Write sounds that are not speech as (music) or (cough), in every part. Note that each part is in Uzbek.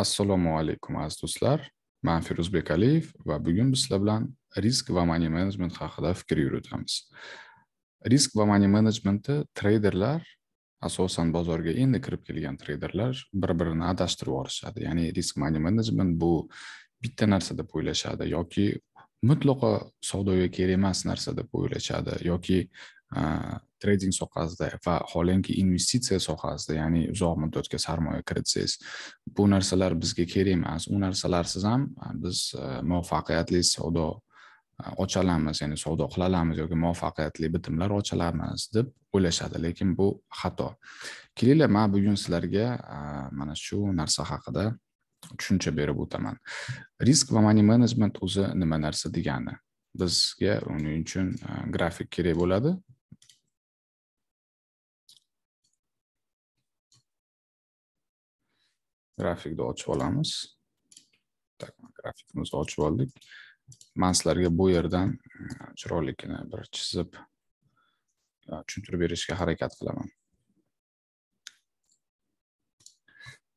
Assalomu alaykum aziz do'stlar. Men Feruz Bekaliyev va bugun biz sizlar bilan risk va money management haqida fikr yuritamiz. Risk va money managementi treyderlar asosan bozorga endi kirib kelgan treyderlar bir-birini adashtirib yuborishadi. Ya'ni risk money management bu bitta narsa deb o'ylashadi yoki mutlaqo savdoga kerak emas narsa deb o'ylashadi yoki trading sohasida va holanki investitsiya sohasida ya'ni uzoq muddatga sarmoya kiritsangiz bu narsalar bizga kerak emas u narsalarsiz ham biz muvaffaqiyatli savdo ocha olamiz ya'ni savdo qila olamiz yoki muvaffaqiyatli bitimlar ocha olamiz deb o'ylashadi lekin bu xato kelinglar man bugun sizlarga mana shu narsa haqida tushuncha berib o'taman risk va money management o'zi nima narsa degani bizga uning uchun э, grafik kerak bo'ladi grafikni ochib olamiz так grafikimizni ochib oldik man sizlarga bu yerdan e, chiroyligini bir chizib e, tushuntirib berishga harakat qilaman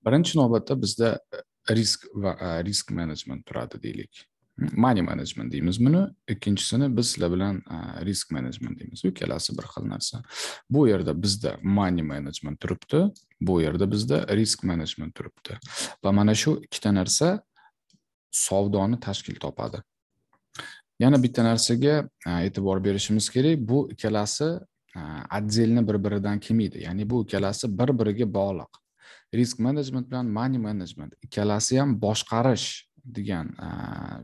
birinchi navbatda bizda e, risk va risk management turadi deylik money management deymiz buni ikkinchisini biz sizlar bilan risk management deymiz ikkalasi bir xil narsa bu yerda bizda money management turibdi bu yerda bizda risk management turibdi va mana shu ikkita narsa savdoni tashkil topadi yana bitta narsaga e'tibor berishimiz kerak bu ikkalasi отдельно bir biridan kelmaydi ya'ni bu ikkalasi bir biriga bog'liq risk management bilan money management ikkalasi ham boshqarish degan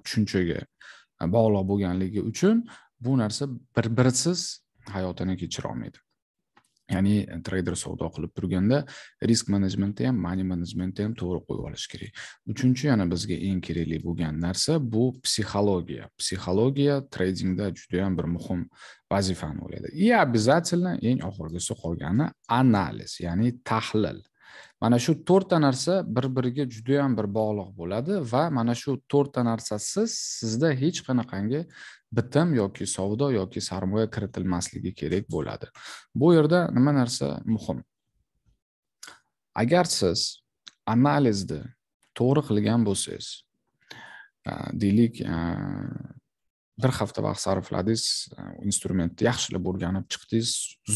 tushunchaga bog'liq bo'lganligi uchun bu narsa bir birsiz hayotini kechira olmaydi ya'ni treyder savdo qilib turganda risk menejmentni ham money menejmentni ham to'g'ri qo'yib olish kerak uchinchi yana bizga eng kerakli bo'lgan narsa bu psixologiya psixologiya treydingda judayam bir muhim vazifani o'ylaydi и обязательно eng oxirgisi qolgani analiz ya'ni tahlil mana shu to'rtta narsa bir biriga juda yam bir bog'liq bo'ladi va mana shu to'rtta narsasiz sizda hech qanaqangi bitim yoki savdo yoki sarmoya kiritilmasligi kerak bo'ladi bu yerda nima narsa muhim agar siz analizni to'g'ri qilgan bo'lsangiz deylik bir hafta vaqt sarfladingiz e, instrumentni yaxshilab o'rganib chiqdingiz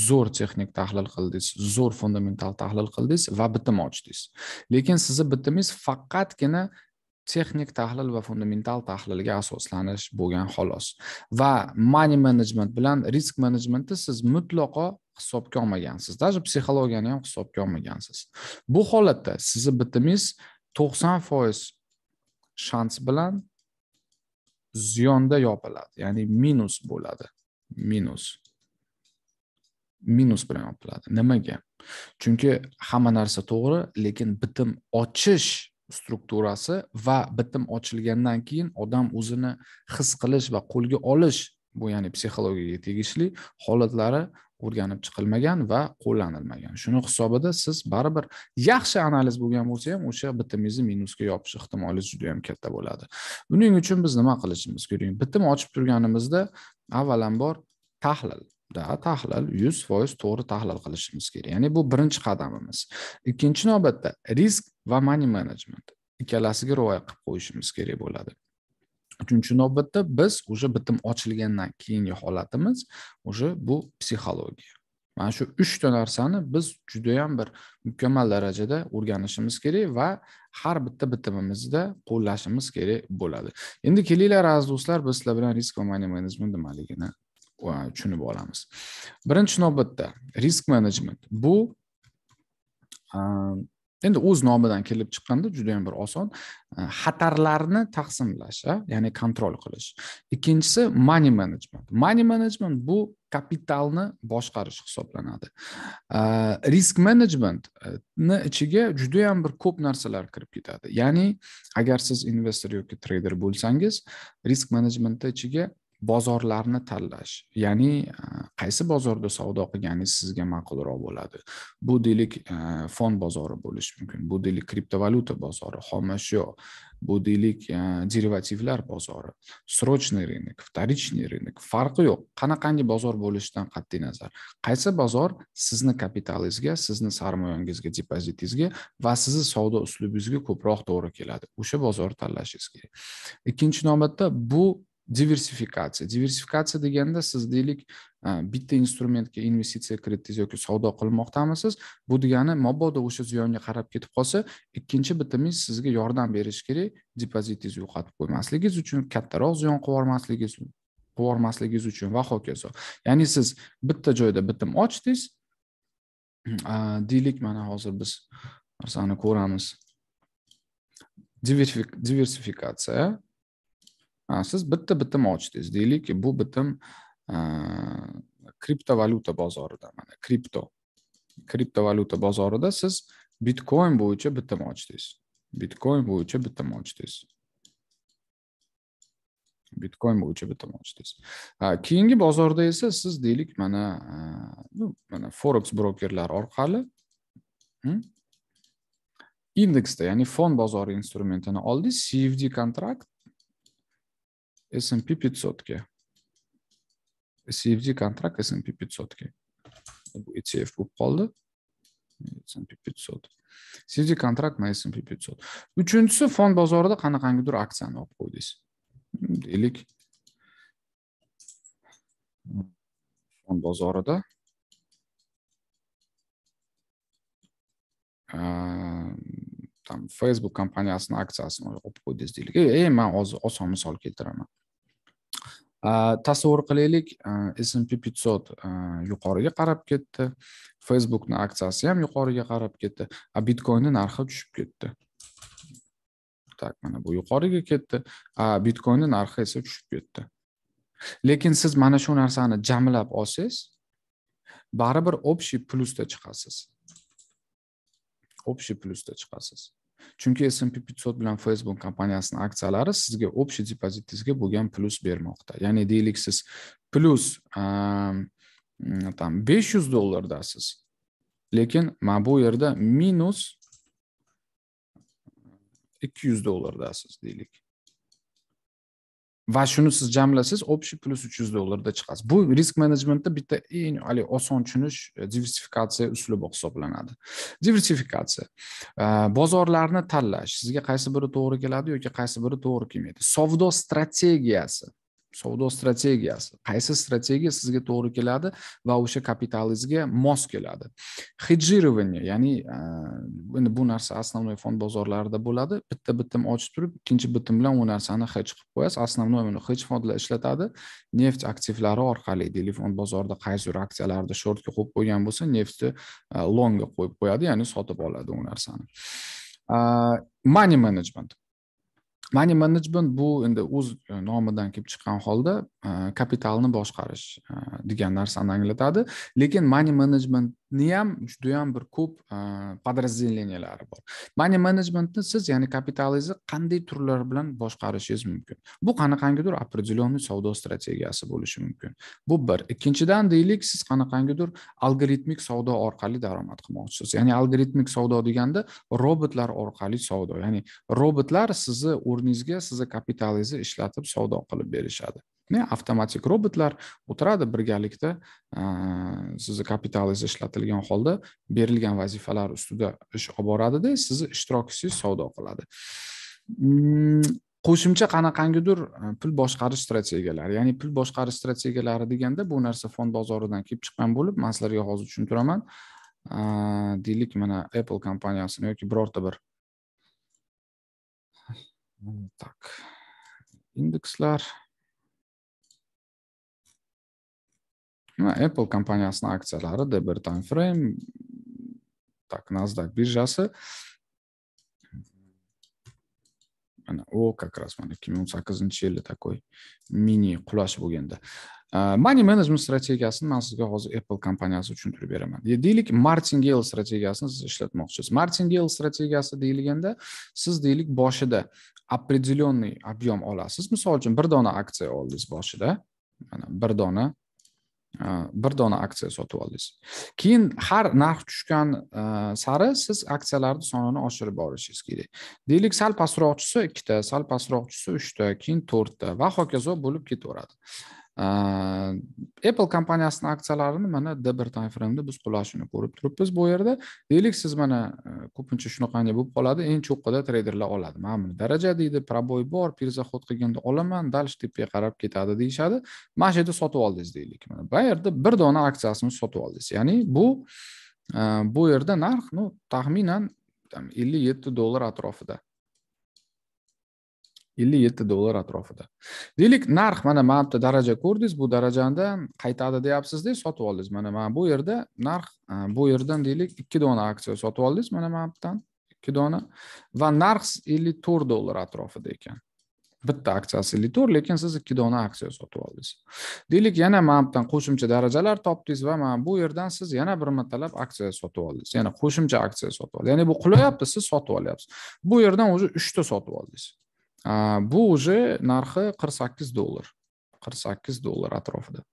zo'r texnik tahlil qildingiz zo'r fundamental tahlil qildingiz va bitim ochdingiz lekin sizni bitimingiz faqatgina texnik tahlil va fundamental tahlilga asoslanish bo'lgan xolos va money management bilan risk managementni siz mutlaqo hisobga olmagansiz даже psixologiyani ham hisobga olmagansiz bu holatda sizni bitimingiz to'qson foiz shans bilan ziyonda yopiladi ya'ni minus bo'ladi minus minus bilan yopiladi nimaga chunki hamma narsa to'g'ri lekin bitim ochish strukturasi va bitim ochilgandan keyin odam o'zini his qilish va qo'lga olish bu ya'ni psixologiyaga tegishli holatlari o'rganib chiqilmagan va qo'llanilmagan shuni hisobida siz baribir yaxshi analiz bo'lgan bo'lsa ham o'sha bitimingizni minusga yopish ehtimolingiz juda yam katta bo'ladi buning uchun biz nima qilishimiz kerak bitim ochib turganimizda avvalambor tahlil da tahlil yuz foiz to'g'ri tahlil qilishimiz kerak ya'ni bu birinchi qadamimiz ikkinchi navbatda risk va money management ikkalasiga rioya qilib qo'yishimiz kerak bo'ladi uchinchi navbatda biz уже bitim ochilgandan keyingi holatimiz уже bu psixologiya mana shu uchta narsani biz judayam bir mukammal darajada o'rganishimiz kerak va har bitta bitimimizda qo'llashimiz kerak bo'ladi endi kelinglar aziz do'stlar biz sizlar bilan risk va money menejment nimaligini tushunib olamiz birinchi navbatda risk management bu ehm, endi o'z nomidan kelib chiqqanda juda yam bir oson e, xatarlarni taqsimlash ya'ni kontrol qilish ikkinchisi money management money management bu kapitalni boshqarish hisoblanadi e, risk managementni ichiga juda yam bir ko'p narsalar kirib ketadi ya'ni agar siz investor yoki treyder bo'lsangiz risk managementni ichiga bozorlarni tanlash ya'ni e, qaysi bozorda savdo qilganingiz sizga ma'qulroq bo'ladi bu deylik e, fond bozori bo'lishi mumkin bu deylik kriptovalyuta bozori xomashyo bu deylik e, derivativlar bozori срочный рынок вторичный рынок farqi yo'q qanaqangi bozor bo'lishidan qat'iy nazar qaysi bozor sizni kapitalingizga sizni sarmoyangizga depozitingizga va sizni savdo uslubingizga ko'proq to'g'ri keladi o'sha bozorni tanlashingiz kerak ikkinchi navbatda bu diversifikatsiya diversifikatsiya deganda siz deylik bitta instrumentga investitsiya kiritdingiz yoki savdo qilmoqdamisiz bu degani mabodo o'sha ziyonga qarab ketib qolsa ikkinchi bitimingiz sizga yordam berishi kerak depozitingizni yo'qotib qo'ymasligingiz uchun kattaroq ziyon qilibyubormasligingiz qilibyubormasligingiz uchun va hokazo ya'ni siz bitta joyda bitim ochdingiz deylik mana hozir biz narsani ko'ramiz diversifikatsiya siz bitta bitim ochdingiz deylik bu bitim kriptovalyuta bozorida mana kripto kriptovalyuta bozorida siz bitcoin bo'yicha bitim ochdingiz bitcoin bo'yicha bitim ochdingiz bitcoin bo'yicha bitim ochdingiz keyingi bozorda esa siz deylik mana mana forex brokerlar orqali indeksda ya'ni fond bozori instrumentini oldingiz cfd kontrakt S&P 500 CFD контракт S&P 500 Bu ETF bo'lib qoldi. S&P 500. CFD контракт na S&P 500. Uchinchisi fond bozorida qanaqangidir aksiyani olib qo'ydingiz. Deylik fond bozorida там Facebook kompaniyasini aksiyasini olib qo'ydingiz deylik. Ey, man hozir oson misol keltiraman. tasavvur qilaylik smp pятьсот yuqoriga qarab ketdi facebookni aksiyasi ham yuqoriga qarab ketdi a bitcoinni narxi tushib ketdi так mana bu yuqoriga ketdi a bitcoinni narxi esa tushib ketdi lekin siz mana shu narsani jamlab olsangiz baribir общий plusda chiqasiz общий plusda chiqasiz chunki smp 500 bilan facebook kompaniyasini aksiyalari sizga общий depozitingizga bo'lgan plyus bermoqda ya'ni deylik siz plyus там besh yuz dollardasiz lekin mana bu yerda minus ikki yuz dollardasiz deylik va shuni siz jamlasangiz общий plyus uch yuz dollarda chiqasiz bu risk menejmentda bitta eng haligi oson tushunish e, diversifikatsiya uslubi hisoblanadi diversifikatsiya e, bozorlarni tanlash sizga qaysi biri to'g'ri keladi yoki qaysi biri to'g'ri kelmaydi savdo strategiyasi savdo strategiyasi qaysi strategiya sizga to'g'ri keladi va o'sha kapitalingizga mos keladi хеджирование ya'ni e, endi bu narsa основной fond bozorlarida bo'ladi bitta bitim ochib turib ikkinchi bitim bilan u narsani hech qilib qo'yasiz основной uni hech fondlar ishlatadi neft aktivlari orqali deylik fond bozorida qaysi aksiyalarni shortga qo'yib qo'ygan bo'lsa neftni e, longga qo'yib qo'yadi ya'ni sotib oladi u narsani e, money management money management bu endi o'z e, nomidan kelib chiqqan holda e, kapitalni boshqarish e, degan narsani anglatadi lekin money managementni ham judayam bir ko'p подразделениялari bor money managementni siz ya'ni kapitalingizni qanday turlar bilan boshqarishingiz mumkin bu qanaqangidir определенный savdo strategiyasi bo'lishi mumkin bu bir ikkinchidan deylik siz qanaqangidir algoritmik savdo orqali daromad qilmoqchisiz ya'ni algoritmik savdo deganda robotlar orqali savdo ya'ni robotlar sizni o'rningizga sizni kapitalingizni ishlatib savdo qilib berishadi avtomatik robotlar o'tiradi birgalikda sizni kapitalingiz ishlatilgan holda berilgan vazifalar ustida ish olib boradida sizni ishtirokingiz savdo qiladi mm, qo'shimcha qanaqangidir e, pul boshqarish strategiyalari ya'ni pul boshqarish strategiyalari deganda bu narsa fond bozoridan kelib chiqqan bo'lib man sizlarga hozir tushuntiraman deylik mana apple kompaniyasini yoki birorta bir Так. Индекслер. Հիմա Apple կամպանիասնա ակցիալարը հա, Deber Time Frame, так Nasdaq բիրժասը mana u как раз mana ikki ming o'n sakkizinchi yili такой mini qulash bo'lganda money management strategiyasini man sizga hozir apple kompaniyasi tushuntirib beraman deylik martingale strategiyasini siz ishlatmoqchisiz martingale strategiyasi deyilganda siz deylik boshida определенный объем olasiz misol uchun bir dona aksiya oldingiz boshida mana bir dona Э, bir dona aksiya sotib oldingiz keyin har narx tushgan e, sari siz aksiyalarni sonini oshirib borishingiz kerak deylik sal pastroqchisi ikkita sal pastroqchisi uchta keyin to'rtta va hokazo bo'lib ketaveradi Э, apple kompaniyasini aksiyalarini mana d bir time frameda biz qulashini ko'rib turibmiz bu yerda deylik siz mana ko'pincha shunaqangi bo'lib qoladi eng cho'qqida treyderlar oladi mana buni daraja deydi proboy bor перезаход qilganda olaman дальше tepaga qarab ketadi deyishadi mana shu yerda sotib oldingiz deylik mana bu yerda bir dona aksiyasini sotib oldingiz ya'ni bu bu yerda narx ну taxminan ellik yetti dollar atrofida ellik yetti dollar atrofida deylik narx mana mana bu yerda daraja ko'rdingiz bu darajani qaytadi deyapsizda sotib oldingiz mana mana bu yerda narx e, bu yerdan deylik ikki dona aksiya sotib oldingiz mana mana bu yerdan ikki dona va narx ellik to'rt dollar atrofida ekan bitta aksiyasi ellik to'rt lekin siz ikki dona aksiya sotib oldingiz deylik yana mana budan qo'shimcha darajalar topdingiz va mana bu yerdan siz yana bir martalab aksiya sotib oldingiz yana qo'shimcha aksiya sotib oldingiz ya'ni bu qulayapti siz sotib olyapsiz bu yerdan уже uchta sotib oldingiz bu уже narxi qirq sakkiz dollar qirq sakkiz dollar atrofida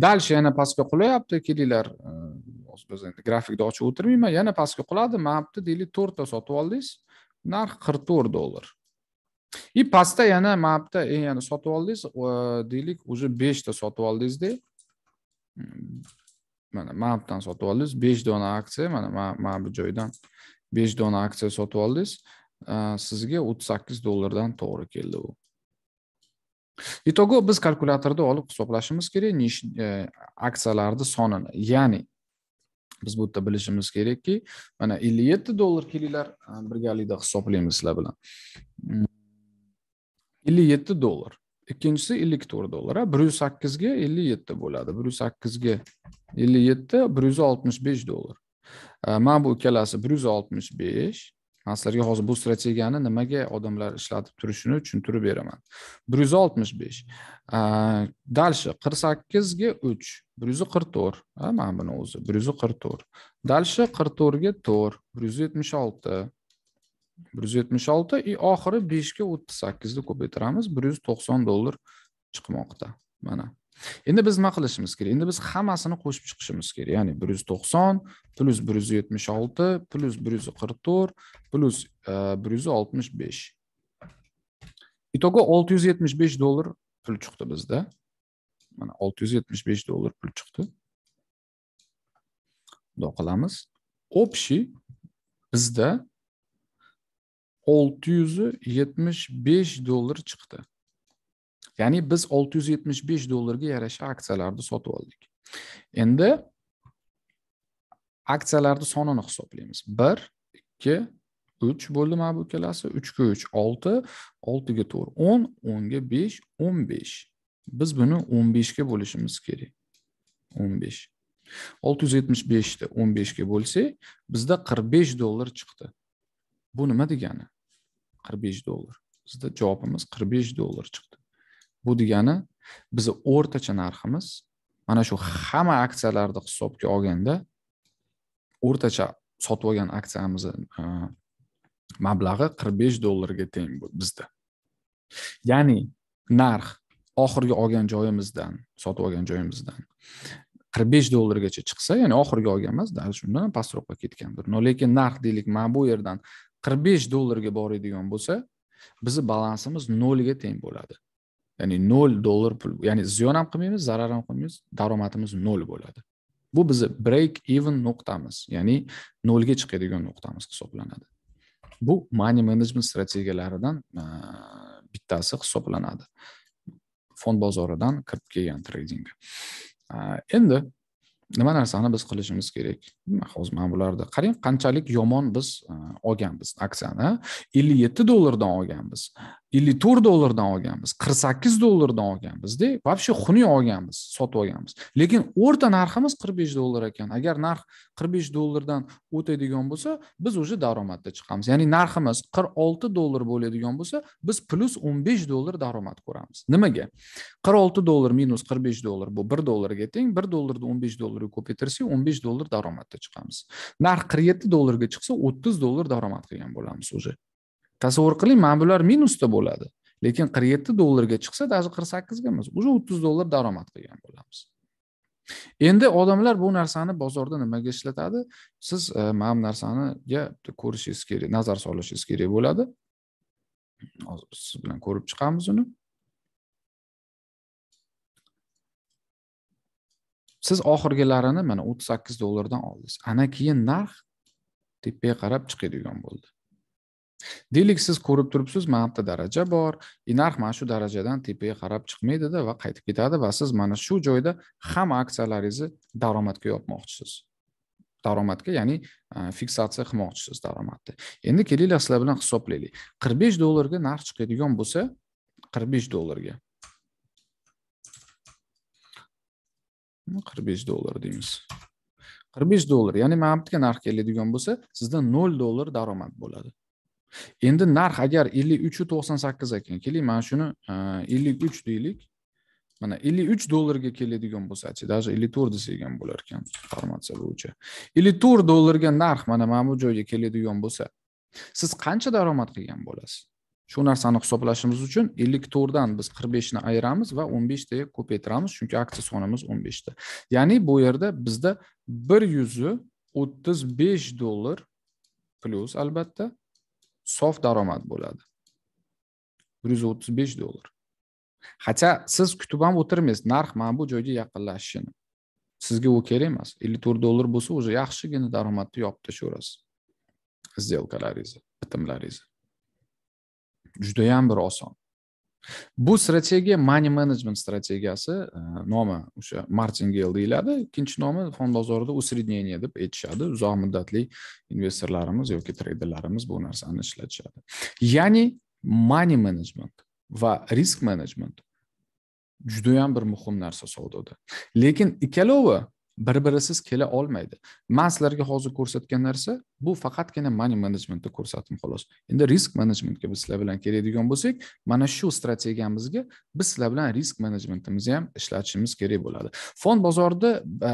дальше yana pastga qulayapti kelinglar endi grafikni ochib o'tirmayman yana pastga quladi mana bu yerda deylik to'rtta sotib oldingiz narx qirq to'rt dollar и pastda yana mana bu yerda yana sotib oldingiz deylik уже beshta sotib oldingizda mana mana mapdan sotib oldingiz besh dona aksiya mana mana bu joydan besh dona aksiya sotib oldingiz sizga o'ttiz sakkiz dollardan to'g'ri keldi u итого biz kalkulyatorda olib hisoblashimiz kerak e, aksiyalarni sonini ya'ni biz bu yerda bilishimiz kerakki mana ellik yetti dollar kelinglar e, birgalikda hisoblaymiz sizlar bilan mm. ellik yetti dollar ikkinchisi ellik to'rt dollar bir yuz sakkizga ellik yetti bo'ladi bir yuz sakkizga ellik yetti bir yuz oltmish besh dollar e, mana bu ikkalasi bir yuz oltmish besh man sizlarga hozir bu strategiyani nimaga odamlar ishlatib turishini tushuntirib beraman bir yuz oltmish besh дальше qirq sakkizga uch bir yuz qirq to'rt mana buni o'zi bir yuz qirq to'rt дальше qirq to'rtga to'rt bir yuz yetmish olti bir yuz yetmish olti и oxiri beshga o'ttiz sakkizni ko'paytiramiz bir yuz to'qson dollar chiqmoqda mana endi biz nima qilishimiz kerak endi biz hammasini qo'shib chiqishimiz kerak ya'ni bir yuz to'qson plyus bir yuz yetmish olti plyus bir yuz qirq to'rt plyus e, bir yuz oltmish besh итого olti yuz yetmish besh dollar pul chiqdi bizda mana olti yuz yetmish besh dollar pul chiqdi bundoq qilamiz общий bizda olti yuz yetmish besh dollar chiqdi ya'ni biz 675 dollarga yarasha aksiyalarni sotib oldik endi aksiyalarni sonini hisoblaymiz bir ikki uch bo'ldi mana bu ikkalasi uchga uch olti oltiga to'rt o'n o'nga besh o'n besh biz buni o'n beshga bo'lishimiz kerak o'n besh olti yuz yetmish beshni o'n beshga bo'lsak bizda qirq besh dollar chiqdi bu nima degani qirq besh dollar bizda javobimiz qirq besh dollar chiqdi bu degani bizni o'rtacha narximiz mana shu hamma aksiyalarni hisobga olganda o'rtacha sotib olgan aksiyamizni e, mablag'i qirq besh dollarga teng bizda ya'ni narx oxirgi olgan joyimizdan sotib olgan joyimizdan qirq besh dollargacha chiqsa ya'ni oxirgi olgan emas dal shundan pastroqqa ketgandir no lekin narx deylik mana bu yerdan qirq besh dollarga boradigan bo'lsa bizni balansimiz nolga teng bo'ladi ya'ni nol dollar pul ya'ni ziyon ham qilmaymiz zarar ham qilmaymiz daromadimiz nol bo'ladi bu bizni break even nuqtamiz ya'ni nolga chiqadigan nuqtamiz hisoblanadi bu money management strategiyalaridan bittasi hisoblanadi fond bozoridan kirib kelgan trading endi nima narsani biz qilishimiz kerak hozir mana bularda qarang qanchalik yomon biz olganmiz aksiyani ellik yetti dollardan olganmiz ellik to'rt dollardan olganmiz qirq sakkiz dollardan olganmizda вообще xunuk olganmiz sotib olganmiz lekin o'rta narximiz qirq besh dollar ekan agar narx qirq besh dollardan o'tadigan bo'lsa biz уже daromadda chiqamiz ya'ni narximiz qirq olti dollar bo'ladigan bo'lsa biz plyus o'n besh dollar daromad ko'ramiz nimaga qirq olti dollar minus qirq besh dollar bu bir dollarga teng bir dollarni o'n besh dollarga ko'paytirsak o'n besh dollar daromadda chiqamiz narx qirq yetti dollarga chiqsa o'ttiz dollar daromad qilgan bo'lamiz уже tasavvur qiling mana bular minusda bo'ladi lekin qirq yetti dollarga chiqsa даже qirq sakkizga emas уже o'ttiz dollar daromad qilgan bo'lamiz endi odamlar bu narsani bozorda nimaga ishlatadi siz e, mana bu narsaniga ko'rishingiz kerak nazar solishingiz kerak bo'ladi hozir siz bilan ko'rib chiqamiz uni siz oxirgilarini mana o'ttiz sakkiz dollardan oldingiz ana keyin narx tepaga qarab chiqadigan bo'ldi deylik siz ko'rib turibsiz mana bitta daraja bor и e, narx mana shu darajadan tepaga qarab chiqmaydida va qaytib ketadi va siz mana shu joyda hamma aksiyalaringizni daromadga yopmoqchisiz daromadga ya'ni e, fiksatsiya qilmoqchisiz daromadni endi kelinglar sizlar bilan hisoblaylik qirq besh dollarga narx chiqadigan bo'lsa qirq besh dollarga qirq besh dollar deymiz qirq besh dollar ya'ni mana bu narx keladigan bo'lsa sizda nol dollar daromad bo'ladi endi narx agar ellik uchu to'qson sakkiz ekan keling mana shuni e, ellik uch deylik mana ellik uch dollarga keladigan bo'lsachi даже ellik to'rt desak ham bo'lar ekan formatsiya bo'yicha ellik to'rt dollarga narx mana mana bu joyga keladigan bo'lsa siz qancha daromad qilgan bo'lasiz shu narsani hisoblashimiz uchun ellik to'rtdan biz qirq beshni ayiramiz va o'n beshtaga ko'paytiramiz chunki aksiya sonimiz o'n beshta ya'ni bu yerda bizda bir yuzi o'ttiz besh dollar plyus albatta sof daromad bo'ladi bir yuz o'ttiz besh dollar хотя siz kutib ham o'tirmaysiz narx mana bu joyga yaqinlashishini sizga u kerak emas ellik to'rt dollar bo'lsa уже yaxshigina daromadni yopib tashlayverasiz сделкаlaringizni bitimlaringizni judayam bir oson bu strategiya money management strategiyasi e, nomi o'sha martingel deyiladi ikkinchi nomi fond bozorida усреднение deb aytishadi uzoq muddatli investorlarimiz yoki treyderlarimiz bu narsani ishlatishadi ya'ni money management va risk management judayam bir muhim narsa savdoda lekin ikkalovi bir birisiz kela olmaydi man sizlarga hozir ko'rsatgan narsa bu faqatgina money managementni ko'rsatdim xolos endi risk managementga biz sizlar bilan keladigan bo'lsak mana shu strategiyamizga biz sizlar bilan risk managementimizni ham ishlatishimiz kerak bo'ladi fond bozorida e,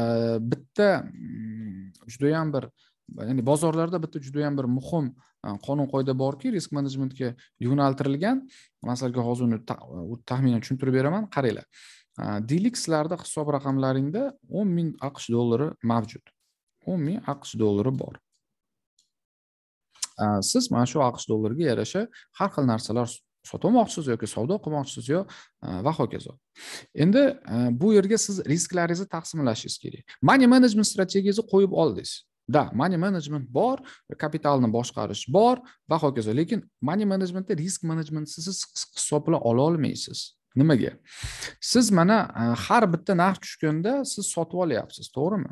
bitta mm, judayam bir ya'ni bozorlarda bitta judayam bir muhim e, qonun qoida borki risk menejmentga yo'naltirilgan man sizlarga hozir uni taxminan tushuntirib beraman qaranglar deylik sizlarda hisob raqamlaringda o'n ming aqsh dollari mavjud o'n ming aqsh dollari bor siz mana shu aqsh dollariga yarasha har xil narsalar sotmoqchisiz yoki savdo qilmoqchisiz yo va hokazo endi bu yerga siz risklaringizni taqsimlashingiz kerak money management strategiyangizni qo'yib oldingiz да money management bor kapitalni boshqarish bor va hokazo lekin money managementda risk managementsiz siz hisoblab ola olmaysiz nimaga siz mana e, har bitta narx tushganda siz sotib olyapsiz to'g'rimi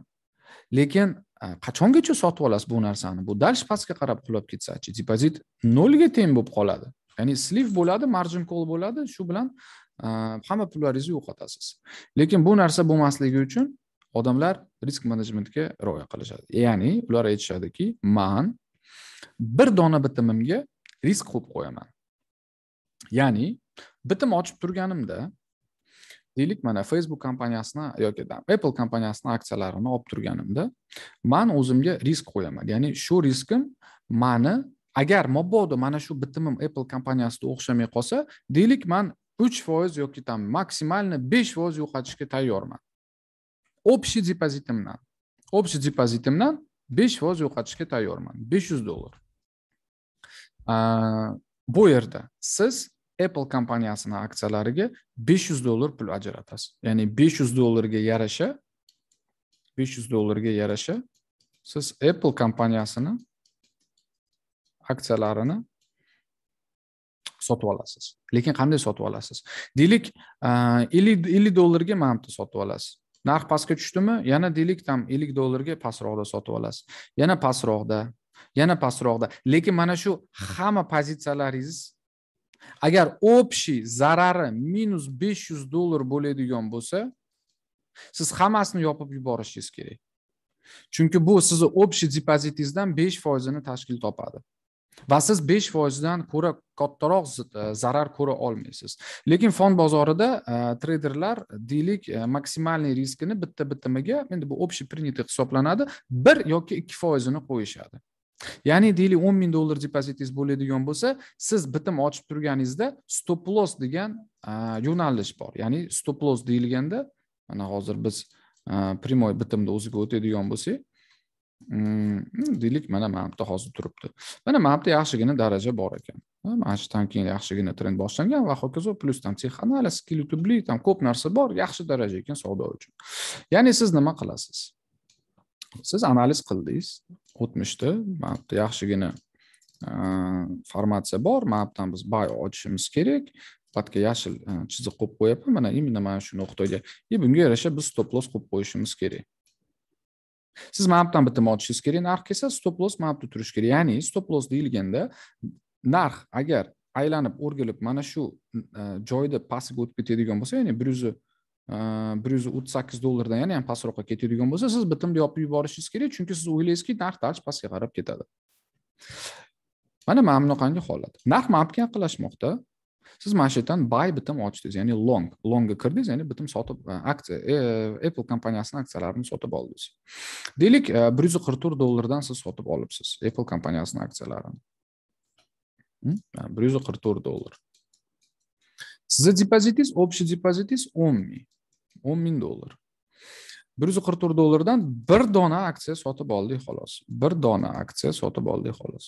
lekin e, qachongacha sotib olasiz bu narsani bu дальше pastga qarab qulab ketsachi depozit nolga teng bo'lib qoladi ya'ni sliv bo'ladi margin call bo'ladi shu bilan e, hamma pullaringizni yo'qotasiz lekin bu narsa bo'lmasligi uchun odamlar risk menejmentga rioya qilishadi ya'ni ular aytishadiki man bir dona bitimimga risk qo'yib qo'yaman ya'ni bitim ochib turganimda deylik mana facebook kompaniyasini yoki apple kompaniyasini aksiyalarini olib turganimda man o'zimga risk qo'yaman ya'ni shu riskim mani agar mabodo mana shu bitimim apple kompaniyasida o'xshamay qolsa deylik man uch foiz yoki там maksimalni besh foiz yo'qotishga tayyorman общий depozitimdan общий depozitimdan besh foiz yo'qotishga tayyorman besh yuz dollar bu yerda siz apple kompaniyasini aksiyalariga besh yuz dollar pul ajratasiz ya'ni besh yuz dollarga yarasha besh yuz dollarga yarasha siz apple kompaniyasini aksiyalarini sotib olasiz lekin qanday sotib olasiz deylik ellik ellik dollarga mana bitta sotib olasiz narx pastga tushdimi yana deylik там ellik dollarga pastroqda sotib olasiz yana pastroqda yana pastroqda lekin mana shu hamma pozitsiyalaringiz agar общий zarari minus besh yuz dollar bo'ladigan bo'lsa siz hammasini yopib yuborishingiz kerak chunki bu sizni общий depozitingizdan besh foizini tashkil topadi va siz besh foizdan ko'ra kattaroq e, zarar ko'ra olmaysiz lekin fond bozorida e, treyderlar deylik e, maksimalniy riskini bitta bitimiga endi bu общепринятый hisoblanadi bir yoki ikki foizini qo'yishadi ya'ni deylik o'n ming dollar depozitingiz bo'ladigan bo'lsa siz bitim ochib turganingizda stop loss degan yo'nalish bor ya'ni stop loss deyilganda mana hozir biz прямой bitimni o'ziga o'tadigan bo'lsak mm, deylik mana mana bitta hozir turibdi mana mana bitta yaxshigina daraja bor ekan mana shundan keyin yaxshigina trend boshlangan va hokazo plyus там texanaliz kelitubli там ko'p narsa bor yaxshi daraja ekan savdo uchun ya'ni siz nima qilasiz siz analiz qildingiz o'tmishda yaxshigina e, formatsiya bor mana bu biz bay ochishimiz kerak patga yashil e, chiziq qo'yib qo'yapman mana именно mana shu nuqtaga и bunga yarasha biz stop loss qo'yib qo'yishimiz kerak siz mana bu bitim ochishingiz kerak narx kelsa stop loss mana bu turishi kerak ya'ni stop loss deyilganda narx agar aylanib o'rgilib mana shu e, joyda pastga o'tib ketadigan bo'lsa ya'ni bir yuz bir yuz o'ttiz sakkiz dollardan yana ham pastroqqa ketadigan bo'lsa siz bitimni yopib yuborishingiz kerak chunki siz o'ylaysizki narx tarj pastga qarab ketadi mana mana bunaqangi holat narx mapga yaqinlashmoqda siz mana shu yerdan buy bitim ochdingiz ya'ni long longga kirdingiz ya'ni bitim sotib e, aksiya e, apple kompaniyasini aksiyalarini sotib oldingiz deylik e, bir yuz qirq to'rt dollardan siz sotib olibsiz apple kompaniyasini aksiyalarini hm? bir yuz qirq to'rt dollar sizni depozitingiz общий depozitingiz o'n ming o'n ming dollar bir yuz qirq to'rt dollardan bir dona aksiya sotib oldik xolos bir dona aksiya sotib oldik xolos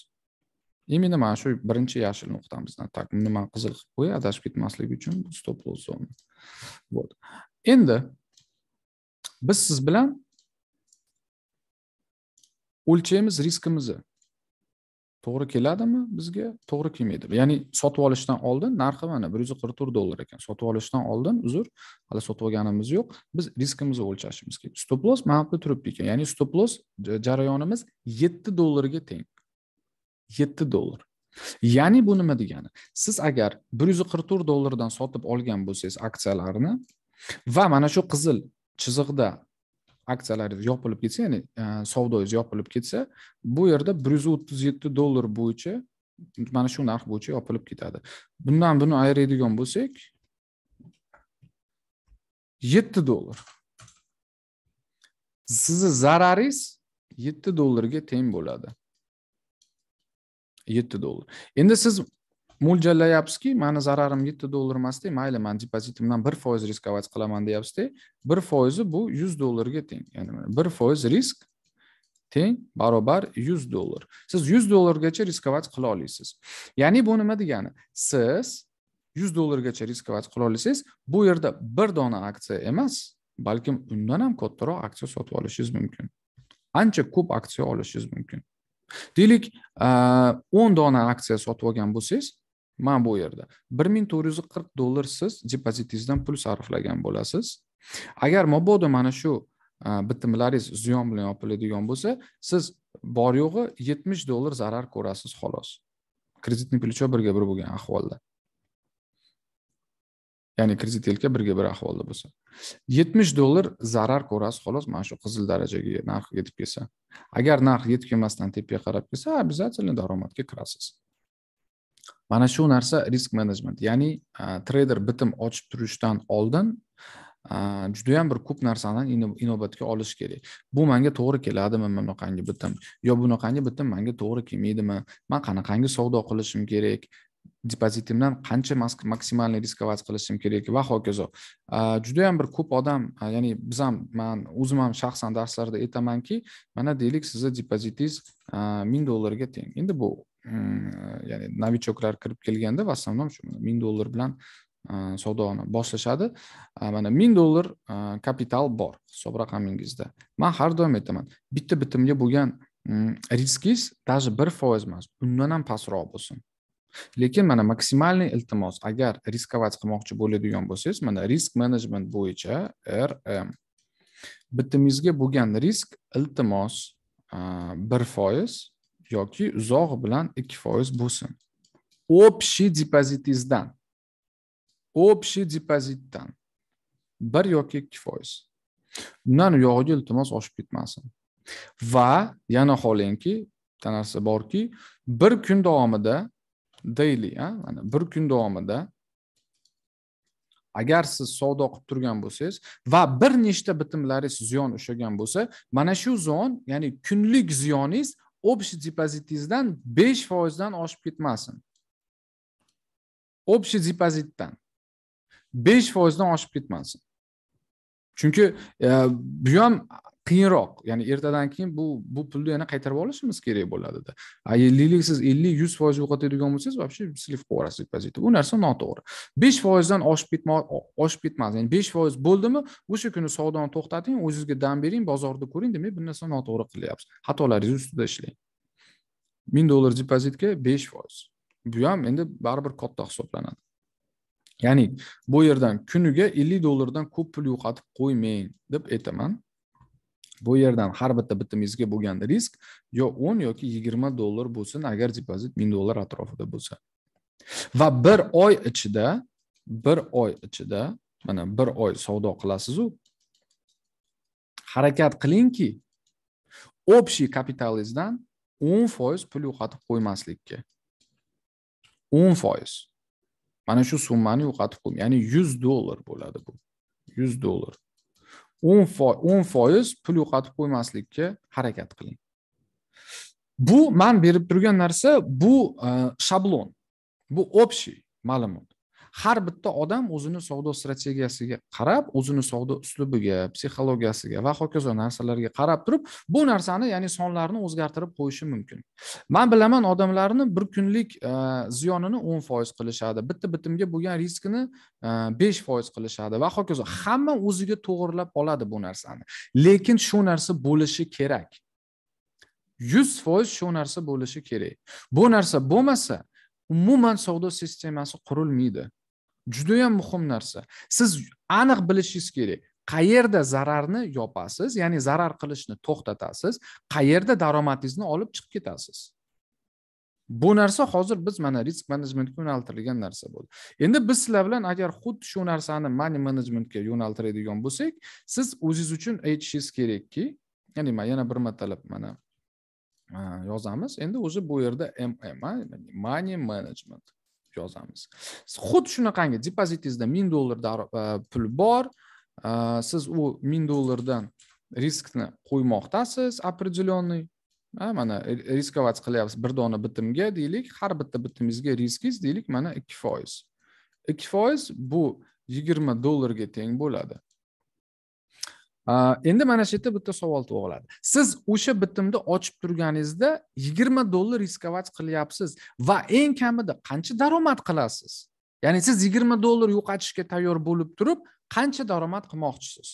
именно mana shu birinchi yashil nuqtamizdan так nima man qizil qilib qo'y adashib ketmaslik uchun stop loss zona вот endi biz siz bilan o'lchaymiz riskimizni to'g'ri keladimi bizga to'g'ri kelmaydi ya'ni sotib olishdan oldin narxi mana bir yuz qirq to'rt dollar ekan sotib olishdan oldin uzr hali sotib olganimiz yo'q biz riskimizni o'lchashimiz kerak stop loss mana bu yerda turibdi ekan ya'ni stop loss jarayonimiz yetti dollarga teng yetti dollar ya'ni bu nima degani siz agar bir yuz qirq to'rt dollardan sotib olgan bo'lsangiz aksiyalarni va mana shu qizil chiziqda aksiyalaringiz yopilib ketsa ya'ni e, savdoyingiz yopilib ketsa bu yerda bir yuz o'ttiz yetti dollar bo'yicha mana shu narx bo'yicha yopilib ketadi bundan buni ayiradigan bo'lsak yetti dollar sizni zararingiz yetti dollarga teng bo'ladi yetti dollar endi siz mo'ljallayapsizki mani zararim yetti dollar emasda mayli man depozitimdan bir foiz riskować qilaman deyapsizda bir foizi bu yuz dollarga teng ya'ni bir foiz risk teng barobar yuz dollar siz yuz dollargacha riskować qila olasiz ya'ni bu nima degani siz yuz dollargacha riskować qila olasiz bu yerda bir dona aksiya emas balkim undan ham kattaroq aksiya sotib olishingiz mumkin ancha ko'p aksiya olishingiz mumkin deylik o'n dona aksiya sotib olgan bo'lsangiz mana bu yerda bir ming to'rt yuz qirq dollar siz depozitingizdan pul sarflagan bo'lasiz agar mabodo mana shu e, bitimlaringiz ziyon bilan yopiladigan bo'lsa siz bor yo'g'i yetmish dollar zarar ko'rasiz xolos kreditni плечо birga bir bo'lgan ahvolda ya'ni kreditilka birga bir ahvolda bo'lsa yetmish dollar zarar ko'rasiz xolos mana shu qizil darajaga narx yetib kelsa agar narx yetib kelmasdan tepaga qarab kelsa обязательно daromadga kirasiz mana shu narsa risk menejment ya'ni treyder bitim ochib turishdan oldin judayam bir ko'p narsani inobatga olish kerak bu manga to'g'ri keladimi bunaqangi bitim yo bunaqangi bitim manga to'g'ri kelmaydimi man qanaqangi savdo qilishim kerak depozitimdan qancha maksimalniy riskovat qilishim kerak va hokazo judayam bir ko'p odam ya'ni biz ham man o'zim ham shaxsan darslarda aytamanki mana deylik sizni depozitingiz ming dollarga teng endi bu ya'ni novichoklar kirib kelganda в основном shu ming dollar bilan savdoni boshlashadi mana ming dollar kapital bor hisob raqamingizda man har doim aytaman bitta bitimga bo'lgan mm, riskingiz даже bir foiz emas undan ham pastroq bo'lsin lekin mana maksimalniy iltimos agar riskovать qilmoqchi bo'ladigan bo'lsangiz mana risk management bo'yicha rm bitimingizga bo'lgan risk iltimos bir foiz yoki uzoq bilan ikki foiz bo'lsin общий depozitingizdan общий depozitdan bir yoki ikki foiz undan uyog'iga iltimos oshib ketmasin va yana holenki bitta narsa borki bir kun davomida daily mana bir kun davomida agar siz savdo qilib turgan bo'lsangiz va bir nechta bitimlaringiz ziyon ushlagan bo'lsa mana shu zon ya'ni kunlik ziyoningiz общий depozitingizdan besh foizdan oshib ketmasin общий depozitdan besh foizdan oshib ketmasin chunki e, bu ham qiyinroq ya'ni ertadan keyin bu bu pulni yana qaytarib olishimiz kerak bo'ladida yillik siz ellik yuz foiz yo'qotadigan bo'lsangiz вообще slif qilib yuborasiz bu narsa noto'g'ri besh foizdan oshib ketma oshib ketmas ya'ni besh foiz bo'ldimi o'sha kuni savdoni to'xtating o'zingizga dam bering bozorda ko'ring demak bu narsa noto'g'ri qilyapsiz xatolaringiz ustida ishlang ming dollar depozitga besh foiz bu ham endi baribir katta hisoblanadi ya'ni bu yerdan kuniga ellik dollardan ko'p pul yo'qotib qo'ymang deb aytaman bu yerdan har bitta bitimingizga bo'lgan risk yo o'n yoki yigirma dollar bo'lsin agar depozit ming dollar atrofida bo'lsa va bir oy ichida bir oy ichida mana bir oy savdo qilasizu harakat qilingki общий kapitalingizdan o'n foiz pul yo'qotib qo'ymaslikka o'n foiz mana shu summani yo'qotib qo'ying ya'ni yuz dollar bo'ladi bu yuz dollar o'n foiz pul yo'qotib qo'ymaslikka harakat qiling bu man berib turgan narsa bu e, shablon bu общий ma'lumot har bitta odam o'zini savdo strategiyasiga qarab o'zini savdo uslubiga psixologiyasiga va hokazo narsalarga qarab turib bu narsani ya'ni sonlarni o'zgartirib qo'yishi mumkin man bilaman odamlarni bir kunlik e, ziyonini o'n foiz qilishadi bitta bitimga bo'lgan riskini e, besh foiz qilishadi va hokazo hamma o'ziga to'g'irlab oladi bu narsani lekin shu narsa bo'lishi kerak yuz foiz shu narsa bo'lishi kerak bu narsa bo'lmasa umuman savdo sistemasi qurilmaydi juda yam muhim narsa siz aniq bilishingiz kerak qayerda zararni yopasiz ya'ni zarar qilishni to'xtatasiz qayerda daromadingizni olib chiqib ketasiz bu narsa hozir biz mana risk menejmentga yo'naltirilgan narsa bo'ldi endi biz sizlar bilan agar xuddi shu narsani money managementga yo'naltiradigan bo'lsak siz o'zingiz uchun aytishingiz kerakki ya'ni man yana bir martalab mana yozamiz endi o'zi bu yerda mm money management yozamiz xuddi shunaqangi depozitingizda ming dollar e, pul bor e, siz u ming dollardan riskni qo'ymoqdasiz определенный e, mana riskovать qilyapsiz bir dona bitimga deylik har bitta bitimizga riskingiz deylik mana ikki foiz ikki foiz bu yigirma dollarga teng bo'ladi Э, endi mana shu yerda bitta savol tug'iladi siz o'sha bitimni ochib turganingizda yigirma dollar riskovать qilyapsiz va eng kamida qancha daromad qilasiz ya'ni siz yigirma dollar yo'qotishga tayyor bo'lib turib qancha daromad qilmoqchisiz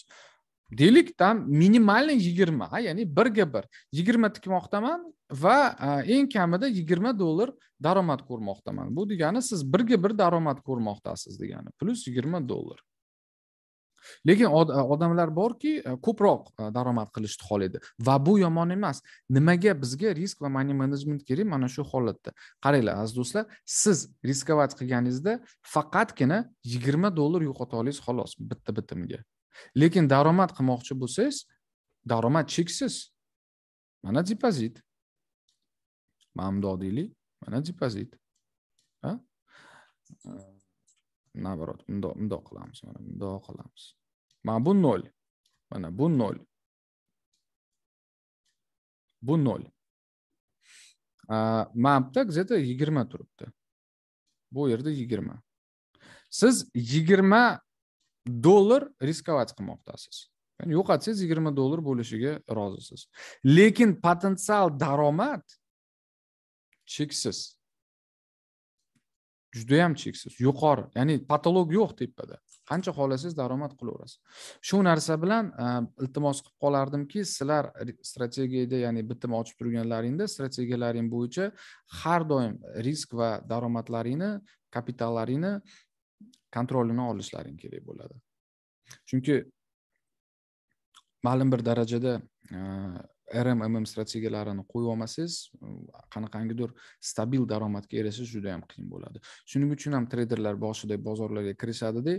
deylik там минимальный yigirma ya'ni birga bir yigirma tikmoqdaman va e, eng kamida yigirma dollar daromad ko'rmoqdaman bu degani siz birga bir daromad ko'rmoqdasiz degani plyus yigirma dollar lekin e, odamlar borki e, ko'proq e, daromad qilishni xohlaydi va bu yomon emas nimaga bizga risk va money management kerak mana shu holatda qaranglar aziz do'stlar siz riskovать qilganingizda faqatgina yigirma dollar yo'qota olasiz xolos bitta bitimga lekin daromad qilmoqchi bo'lsangiz daromad cheksiz mana depozit mana bundoq deylik mana depozit наоборот bundoq bundoq qilamiz mana bundoq qilamiz Mana bu 0. Mana bu 0. Bu 0. Mapda где-то 20 turibdi. Bu yerda 20. Siz 20 dollar riskovat qilmoqdasiz. Ya'ni yo'qotsangiz 20 dollar bo'lishiga rozisiz. Lekin potensial daromad cheksiz. Juda ham cheksiz, yuqori. Ya'ni patolog yo'q tepada. qancha xohlasangiz daromad qilaverasiz shu narsa bilan e, iltimos qilib qolardimki sizlar strategiyada ya'ni bitim ochib turganlaringda strategiyalaring bo'yicha har doim risk va daromadlaringni kapitallaringni kontrolini olishlaring kerak bo'ladi chunki ma'lum bir darajada e, rm mm strategiyalarini qo'yib olmasangiz qanaqangidir stabil daromadga erishish juda yam qiyin bo'ladi shuning uchun ham treyderlar boshida bozorlarga kirishadida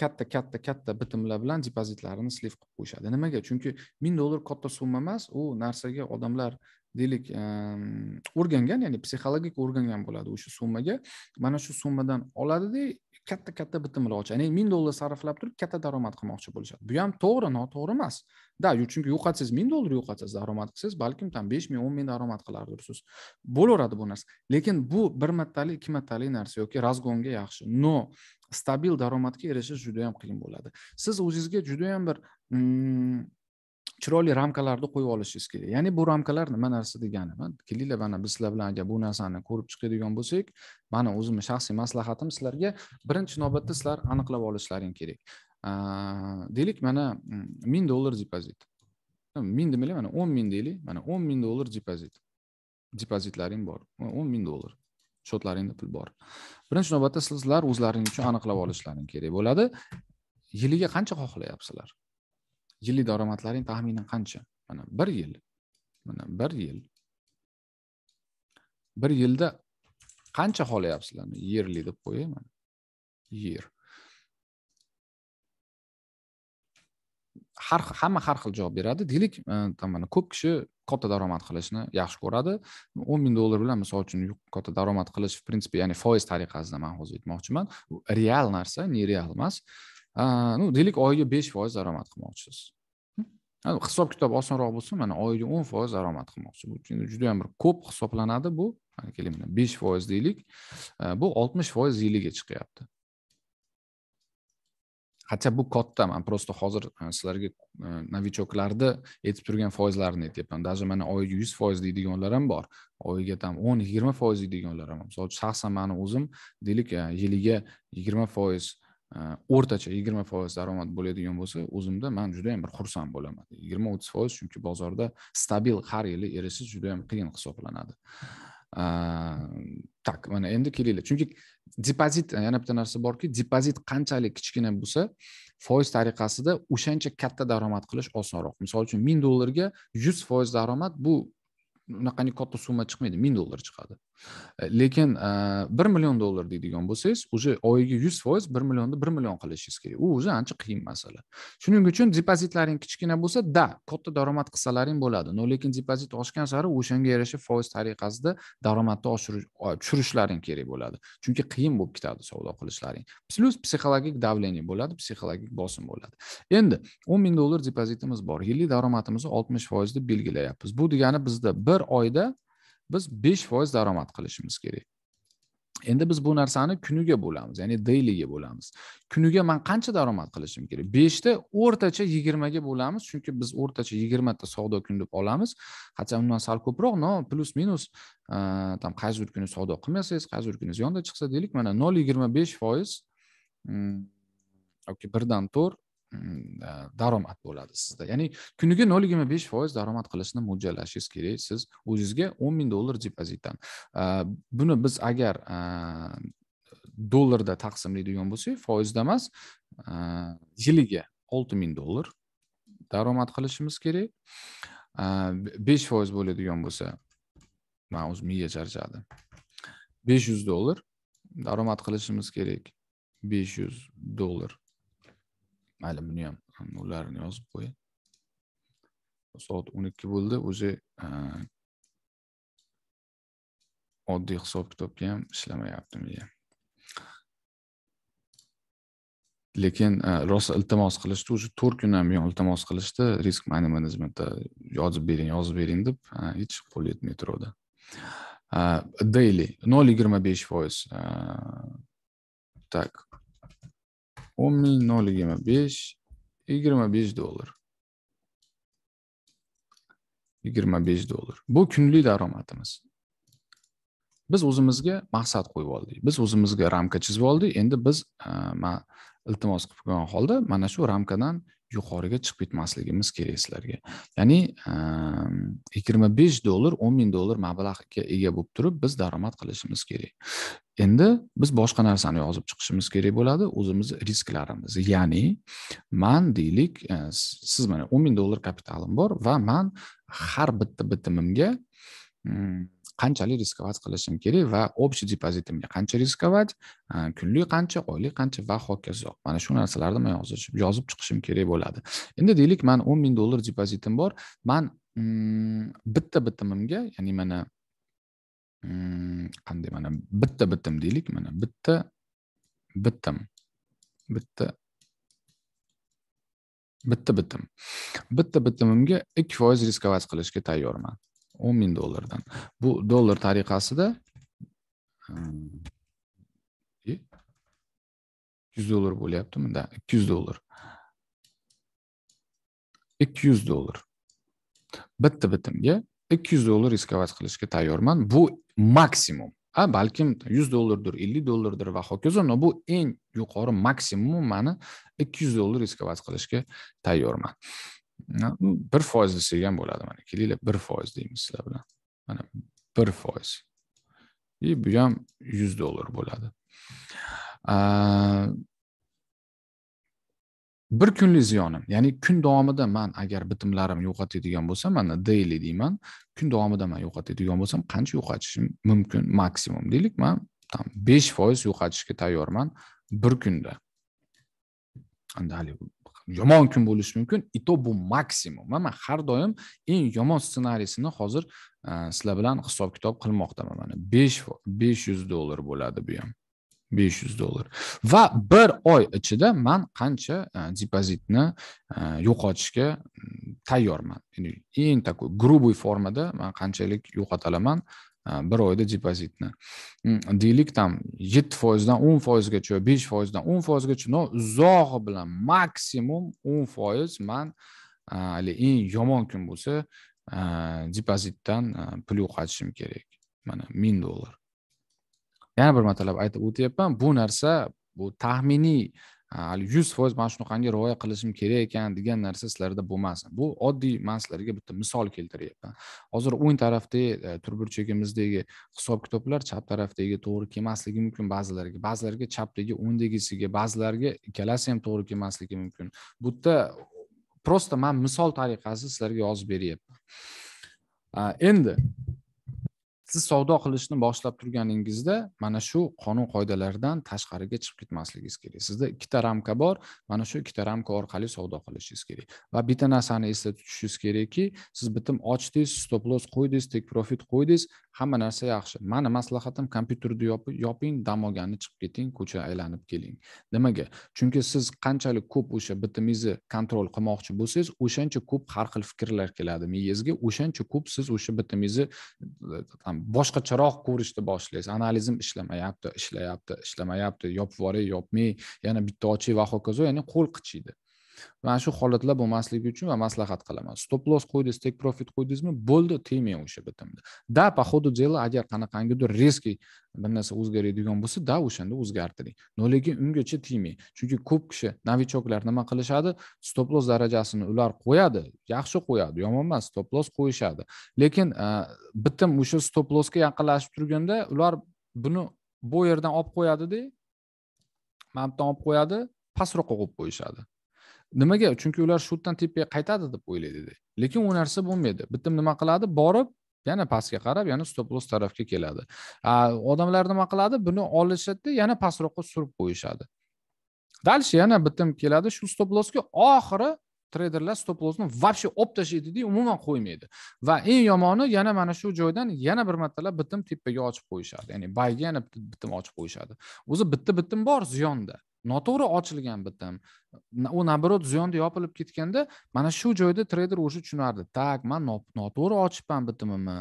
katta katta katta bitimlar bilan depozitlarini sliv qilib qo'yishadi nimaga chunki ming dollar katta summa emas u narsaga odamlar deylik ehm, o'rgangan ya'ni psixologik o'rgangan bo'ladi o'sha summaga mana shu summadan oladida katta katta bitimlar ochadi ya'ni ming dollar sarflab turib katta daromad qilmoqchi bo'lishadi bu ham to'g'ri noto'g'ri emas да chunki yo'qotsangiz ming dollar yo'qotsangiz daromad qilsangiz balkim там besh ming o'n ming daromad qilardirsiz bo'laveradi bu narsa lekin bu bir martalik ikki martalik narsa yoki razgonga yaxshi но stabil daromadga erishish juda yam qiyin bo'ladi siz o'zingizga juda yam bir mm, chiroyli ramkalarni qo'yib olishingiz kerak ya'ni bu ramkalar nima narsa degani kelinglar mana biz sizlar bilan agar bu narsani ko'rib chiqadigan bo'lsak mani o'zimni shaxsiy maslahatim sizlarga birinchi navbatda sizlar aniqlab olishlaring kerak deylik mana mm, ming dollar depozit ming demaylik mana o'n ming deylik mana o'n ming dollar depozit depozitlaring bor o'n ming dollar shotlaringda pul bor birinchi navbatda sizlar o'zlaring uchun aniqlab olishlaring kerak bo'ladi yiliga qancha xohlayapsizlar yillik daromadlaring taxminan qancha mana bir yil mana bir yil bir yilda qancha xohlayapsizlar yerli deb qo'yay mana yer har hamma har xil javob beradi deylik e, mana ko'p kishi katta daromad qilishni yaxshi ko'radi o'n ming dollar bilan misol uchun katta daromad qilish в принципе ya'ni foiz tariqasida man hozir aytmoqchiman real narsa nereal emas deylik oyiga besh foiz daromad qilmoqchisiz hm? hisob kitob osonroq bo'lsa mana oyiga o'n foiz daromad qilmoqchi bu judayam bir ko'p hisoblanadi bu keling mana besh foiz deylik e, bu oltmish foiz yiliga chiqyapti хотя bu katta man просто hozir e, sizlarga e, novichoklarni aytib turgan foizlarini aytyapman даже mana oyiga yuz foiz deydiganlar ham bor oyiga там o'n yigirma foiz deydiganlar ham bor misol uchun shaxsan mani o'zim deylik yiliga yigirma foiz Э, o'rtacha yigirma foiz daromad bo'ladigan bo'lsa o'zimda man juda yam bir xursand bo'laman yigirma o'ttiz foiz chunki bozorda stabil har yili erishish juda yam qiyin hisoblanadi так mana endi kelinglar chunki depozit e, yana bitta narsa borki depozit qanchalik kichkina bo'lsa foiz tariqasida o'shancha katta daromad qilish osonroq misol uchun ming dollarga yuz foiz daromad bu unaqangi katta summa chiqmaydi ming dollar chiqadi e, lekin e, bir million dollar deydigan bo'lsangiz уже oyiga yuz foiz bir millionni bir million qilishingiz kerak u o'zi ancha qiyin masala shuning uchun depozitlaring kichkina bo'lsa да katta daromad qilsalaring bo'ladi но lekin depozit oshgan sari o'shanga yarasha foiz tariqasida daromadni tushirishlaring kerak bo'ladi chunki qiyin bo'lib ketadi savdo qilishlaring plyus psixologik давление bo'ladi psixologik bosim bo'ladi endi o'n ming dollar depozitimiz bor yillik daromadimizni oltmish foizni belgilayapmiz bu degani bizda bir bir oyda biz besh foiz daromad qilishimiz kerak endi biz bu narsani kuniga bo'lamiz ya'ni deyliga bo'lamiz kuniga man qancha daromad qilishim kerak beshta o'rtacha yigirmaga bo'lamiz chunki biz o'rtacha yigirmata savdo kuni deb olamiz хотя undan sal ko'proq но plyus minus там qaysi bir kuni savdo qilmasangiz qaysi bir kuningiz yonda chiqsa deylik mana nol yigirma besh foiz yoki mm, birdan to'rt daromad bo'ladi sizda ya'ni kuniga nol yigirma besh foiz daromad qilishni mo'ljallashingiz kerak siz o'zingizga o'n ming dollar depozitdan buni biz agar dollarda taqsimlaydigan bo'lsak foizda emas yiliga olti ming dollar daromad qilishimiz kerak besh foiz bo'ladigan bo'lsa man o'zi miya charchadi besh yuz dollar daromad qilishimiz kerak besh yuz dollar mayli buni ham ularni yozib qo'ying soat o'n ikki bo'ldi o'zi e, oddiy hisob kitobga ham ishlamayapti miya lekin e, rosa iltimos qilishdi уже to'rt kundan buyon iltimos qilishdi risk menejmentda yozib bering yozib bering deb e, hech qo'l yetmay turadi daily nol yigirma besh foiz так 10.025 ming dollar 25 dollar bu kunlik daromadimiz biz o'zimizga maqsad qo'yib oldik biz o'zimizga ramka chizib oldik endi biz e, iltimos qilib qilgan holda mana shu ramkadan yuqoriga chiqib ketmasligimiz kerak sizlarga ya'ni yigirma ehm, besh dollar o'n ming dollar mablag'ga ega bo'lib turib biz daromad qilishimiz kerak endi biz boshqa narsani yozib chiqishimiz kerak bo'ladi o'zimizni risklarimiz ya'ni man deylik e, siz mana o'n ming dollar kapitalim bor va man har bitta bitimimga mm, qanchalik riskovать qilishim kerak va общий depozitimga qancha riskovать kunlik qancha oylik qancha va hokazo mana shu narsalarni man yozib yozib chiqishim kerak bo'ladi endi deylik man o'n ming dollar depozitim bor man mm, bitta bitimimga ya'ni mana mm, qanday mana bitta bitim deylik mana bitta bitim bitta bitta bitim bitta bitimimga ikki foiz riskovать qilishga tayyorman o'n ming dollardan bu dollar tariqasida ikki e, yuz dollar bo'lyaptimi да ikki yuz dollar ikki yuz dollar bitta bitimga ikki yuz dollar riskovat qilishga tayyorman bu maksimum a balkim yuz dollardir ellik dollardir va hokazo но bu eng yuqori maksimum mani ikki yuz dollar riskovat qilishga tayyorman E ah, bir foiz desak ham bo'ladi mana kelinglar bir foiz deymiz sizlar bilan mana bir foiz и bu ham yuz dollar bo'ladi bir kunlik ziyonim ya'ni kun davomida man agar bitimlarimni yo'qotadigan bo'lsam mana daily deyman kun davomida man yo'qotadigan bo'lsam qancha yo'qotishim mumkin maksimum deylik man там besh foiz yo'qotishga tayyorman bir kunda haligi yomon kun bo'lishi mumkin и то bu maksimum man har doim eng yomon ssenariysini hozir e, sizlar bilan hisob kitob qilmoqdaman mana besh besh yuz dollar bo'ladi bu ham besh yuz dollar va bir oy ichida man qancha e, depozitni e, yo'qotishga mm, tayyorman eng такой грубый formada man qanchalik yo'qota olaman bir oyda depozitni mm, deylik там yetti foizdan o'n foizgacha besh foizdan o'n foizgacha но uzog'i bilan maksimum o'n foiz man haligi eng yomon kun bo'lsa depozitdan pul yo'qotishim kerak mana ming dollar yana bir martalab aytib o'tyapman bu narsa bu taxminiy yuz foiz mana shunaqangi rioya qilishim kerak ekan degan narsa sizlarda bo'lmasin bu oddiy man sizlarga bitta misol keltiryapman hozir o'ng tarafdagi e, turburchagimizdagi hisob kitoblar chap tarafdagi to'g'ri kelmasligi mumkin ba'zilarga ba'zilarga chapdagi o'ngdagisiga ba'zilarga ikkalasi ham to'g'ri kelmasligi mumkin bu yerda prosta man misol tariqasida sizlarga yozib beryapman endi siz savdo qilishni boshlab turganingizda mana shu qonun qoidalaridan tashqariga chiqib ketmasligingiz kerak sizda ikkita ramka bor mana shu ikkita ramka orqali savdo qilishingiz kerak va bitta narsani esda tutishingiz kerakki siz bitim ochdingiz stop loss qo'ydingiz tek profit qo'ydingiz hamma narsa yaxshi mani maslahatim kompyuterni yoping dam olgani chiqib keting ko'cha aylanib keling nimaga chunki siz qanchalik ko'p o'sha bitimingizni kontrol qilmoqchi bo'lsangiz o'shancha ko'p har xil fikrlar keladi miyangizga o'shancha ko'p siz o'sha bitimingizni e, e, boshqacharoq ko'rishni boshlaysiz analizim ishlamayapti ishlayapti ishlamayapti yopib yuboray yopmay yana bitta oching va hokazo ya'ni qo'l qichiydi mana shu holatlar bo'lmasligi uchun man maslahat qilaman stop loss qo'ydingiz tek profit qo'ydingizmi bo'ldi tegmang o'sha bitimda да по ходу дела agar qanaqangidir резкий bir narsa o'zgaradigan bo'lsa да o'shanda o'zgartiring но lekin ungacha tegmang chunki ko'p kishi novichoklar nima qilishadi stop loss darajasini ular qo'yadi yaxshi qo'yadi yomon emas stop loss qo'yishadi lekin e, bitim o'sha stop lossga yaqinlashib turganda ular buni bu yerdan olib qo'yadida yerdan olib qo'yadi pastroqqa qo'yib qo'yishadi nimaga chunki ular shu yerdan tepaga qaytadi deb o'ylaydida lekin u narsa bo'lmaydi bitim nima qiladi borib yana pastga qarab yana stop loss tarafga keladi odamlar nima qiladi buni olishadida yana pastroqqa surib qo'yishadi дальше yana bitim keladi shu stop lossga oxiri treyderlar stop lossni вообще olib tashlaydida umuman qo'ymaydi va eng yomoni yana mana shu joydan yana bir martalab bitim tepaga ochib qo'yishadi ya'ni bayga yana bitim ochib qo'yishadi o'zi bitta bitim bor ziyonda noto'g'ri ochilgan bitim u наоборот ziyonda yopilib ketganda mana shu joyda treyder уже tushunardi так man noto'g'ri ochibman bitimimni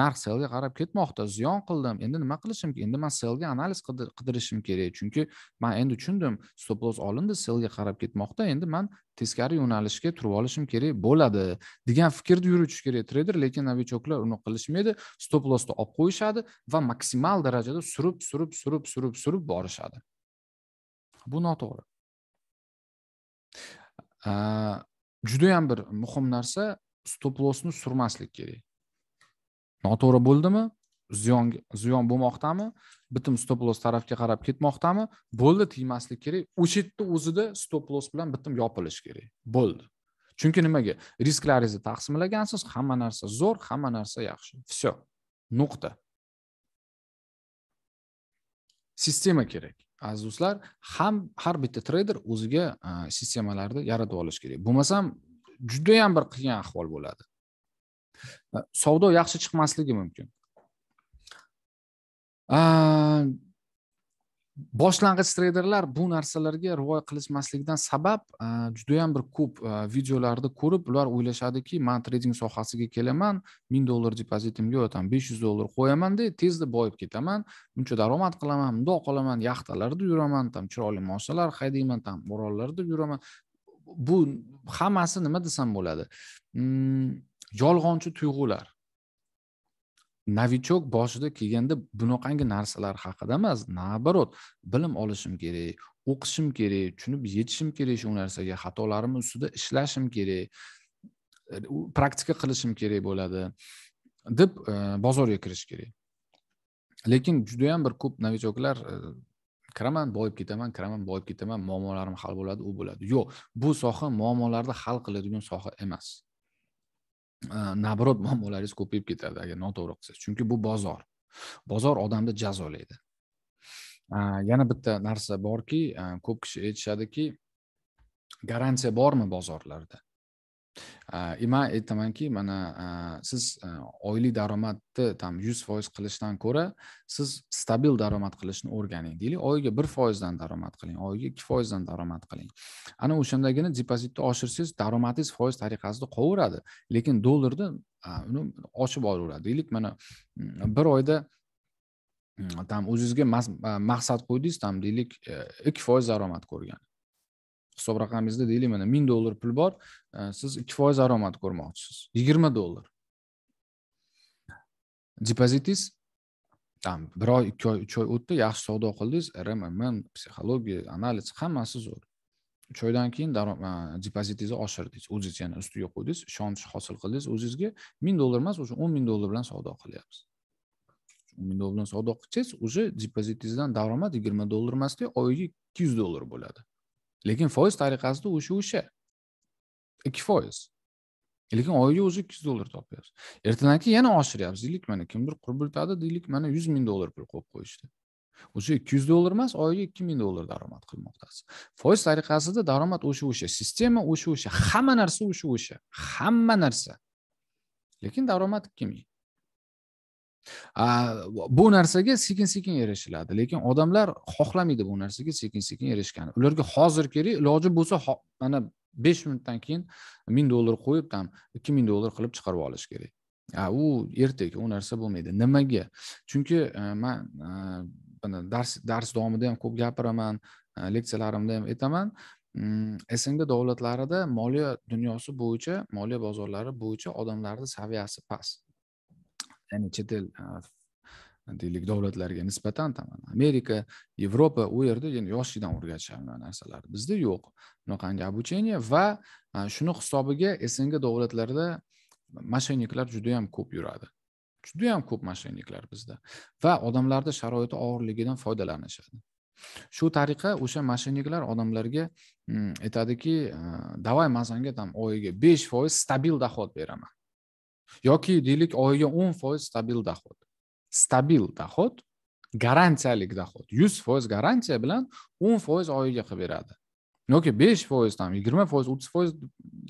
narx selga qarab ketmoqda ziyon qildim endi nima qilishim kerak endi man selga analiz qidirishim kerak chunki man endi tushundim stop loss olindi selga qarab ketmoqda endi man teskari yo'nalishga turib olishim kerak bo'ladi degan fikrda yuritish kerak treyder lekin novichoklar uni qilishmaydi stop lossni olib qo'yishadi va maksimal darajada surib surib surib surib surib borishadi bu noto'g'ri judayam bir muhim narsa stop lossni surmaslik kerak noto'g'ri bo'ldimi ziyon ziyon bo'lmoqdami bitim stop loss tarafga qarab ketmoqdami bo'ldi tegmaslik kerak o'sha yerni o'zida stop loss bilan bitim yopilishi kerak bo'ldi chunki nimaga risklaringizni taqsimlagansiz hamma narsa zo'r hamma narsa yaxshi все nuqta sistema kerak aziz do'stlar ham har bitta treyder o'ziga sistemalarni yaratib olishi kerak bo'lmasam judayam bir qiyin ahvol bo'ladi savdo yaxshi chiqmasligi mumkin boshlang'ich treyderlar bu narsalarga rivoya qilishmasligidan sabab e, judayam bir ko'p e, videolarni ko'rib ular o'ylashadiki man trading sohasiga kelaman ming dollar depozitimga там besh yuz dollar qo'yamanda tezda boyib ketaman buncha daromad qilaman mundoq qolaman yaxtalarda yuraman там chiroyli moshalar haydayman там orollarda yuraman bu hammasi nima desam bo'ladi mm, yolg'onchi tuyg'ular novichok boshida kelganda bunaqangi narsalar haqida emas наоборот bilim olishim kerak o'qishim kerak tushunib yetishim kerak shu narsaga xatolarimni ustida ishlashim kerak praktika qilishim kerak bo'ladi deb e, bozorga kirish kerak lekin judayam bir ko'p novichoklar e, kiraman boyib ketaman kiraman boyib ketaman muammolarim hal bo'ladi u bo'ladi yo'q bu soha muammolarni hal qiladigan soha emas naоборот э, muammolaringiz (laughs) ko'payib ketadi agar noto'g'ri qilsangiz chunki bu bozor bozor odamni jazolaydi э, yana bitta narsa borki э, ko'p kishi aytishadiki garantiya bormi bozorlarda man aytamanki mana siz oylik daromadni там yuz foiz qilishdan ko'ra siz stabil daromad qilishni o'rganing deylik oyiga bir foizdan daromad qiling oyiga ikki foizdan daromad qiling ana o'shandagina depozitni oshirsangiz daromadingiz foiz tariqasida qolaveradi lekin dollarni uni ochib olaveradi deylik mana mm, bir oyda mm, там o'zingizga maqsad qo'ydingiz там deylik e, ikki foiz daromad ko'rgan hisob raqamingizda deylik mana ming dollar pul bor e, siz ikki foiz daromad ko'rmoqchisiz yigirma dollar depozitingiz там bir oy ikki oy uch oy o'tdi yaxshi savdo qildingiz rmm psixologiya analiz hammasi zo'r uch oydan keyin e, depozitingizni oshirdingiz o'zingiz yana ustiga qo'ydingiz ishonch hosil qildingiz o'zingizga ming dollar emas уже o'n ming dollar bilan savdo qilyapsiz o'n ming dollar bilan savdo qilsangiz уже depozitingizdan daromad yigirma dollar emasda oyiga ikki yuz dollar bo'ladi lekin foiz tariqasida o'sha o'sha ikki foiz lekin oyiga o'zi ikki yuz dollar topyapsiz ertadan keyin yana oshiryapsiz deylik mana kimdir qurib deylik mana yuz ming dollar pul qo'yib qo'yishdi o'sha ikki yuz dollar emas oyiga ikki ming dollar daromad qilmoqdasiz foiz tariqasida daromad o'sha o'sha sistema o'sha o'sha hamma narsa o'sha o'sha hamma narsa lekin daromad ikki ming bu narsaga sekin sekin erishiladi lekin odamlar xohlamaydi bu narsaga sekin sekin erishgani ularga hozir kerak iloji bo'lsa mana besh minutdan keyin ming dollar qo'yib там ikki ming dollar qilib chiqarib olish kerak u ertak u narsa bo'lmaydi nimaga chunki e, man e, dars dars davomida ham ko'p gapiraman e, leksiyalarimda ham aytaman mm, sng davlatlarida moliya dunyosi bo'yicha moliya bozorlari bo'yicha odamlarni saviyasi past ya'ni chet el deylik davlatlarga nisbatan amerika yevropa u yerda yani yoshlikdan o'rgatishadi bunaqa narsalarni bizda yo'q bunaqangi обучение va shuni hisobiga sng davlatlarida juda yam ko'p yuradi juda yam ko'p mashinniklar bizda va odamlarni sharoiti og'irligidan foydalanishadi shu tariqa o'sha mashinniklar odamlarga aytadiki давай sanga там oyiga besh foiz stabil доход beraman yoki deylik oyiga o'n foiz stabil dohod stabil dohod garantiyalik dohod yuz foiz garantiya bilan o'n foiz oyiga qilib beradi yoki besh foiz там yigirma foiz o'ttiz foiz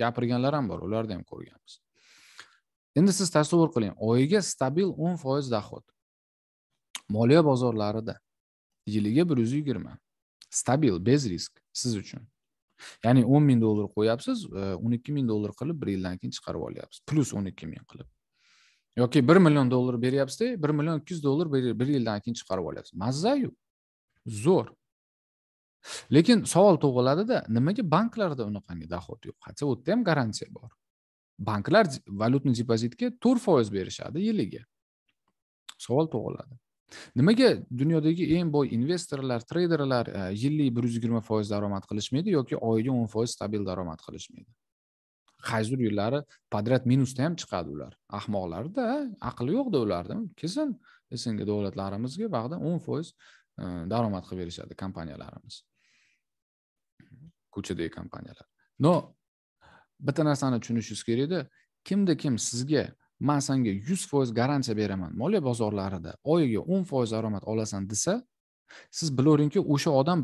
gapirganlar ham bor ularni ham ko'rganmiz endi siz tasavvur qiling oyiga stabil o'n foiz moliya bozorlarida yiliga bir yuz yigirma stabil bez risk siz uchun ya'ni o'n ming dollar qo'yapsiz e, o'n ikki ming dollar qilib bir yildan keyin chiqarib olyapsiz plyus o'n ikki ming qilib yoki bir million dollar beryapsizda bir million ikki yuz dollar bir yildan keyin chiqarib olyapsiz mazzayu zo'r lekin savol tug'iladida nimaga banklarda unaqangi dohod yo'q хотя u yerda ham garantiya bor banklar valyutni depozitga to'rt foiz berishadi yiliga savol tug'iladi nimaga dunyodagi eng boy investorlar treyderlar e, yillik bir yuz yigirma foiz daromad qilishmaydi yoki oyiga o'n foiz stabil daromad qilishmaydi qaysidir yillari podrat minusda ham chiqadi ular ahmoqlarda aqli yo'qda ularda kelsin sng davlatlarimizga bag'da o'n foiz e, daromad qilib berishadi kompaniyalarimiz ko'chadagi kompaniyalar no bitta narsani tushunishingiz kerakda kimda kim sizga man senga yuz foiz garantiya beraman moliya bozorlarida oyiga o'n foiz daromad olasan desa siz bilaveringki o'sha odam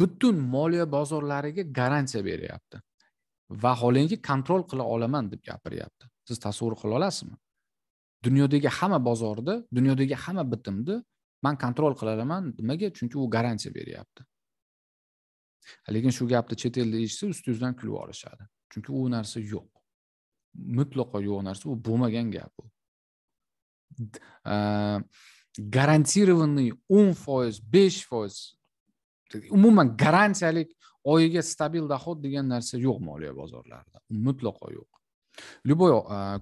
butun moliya bozorlariga garantiya beryapti vaholanki kontrol qila olaman deb gapiryapti siz tasavvur qila olasizmi dunyodagi hamma bozorda dunyodagi hamma bitimni man kontrol qila olaman nimaga chunki u garantiya beryapti lekin shu gapni chet elda eshitsa usti kulib yuborishadi chunki u narsa yo'q mutlaqo yo'q narsa u bo'lmagan gap u garantированный o'n foiz besh foiz umuman garantiyalik oyiga stabil доход degan narsa yo'q moliya bozorlarida mutlaqo yo'q любой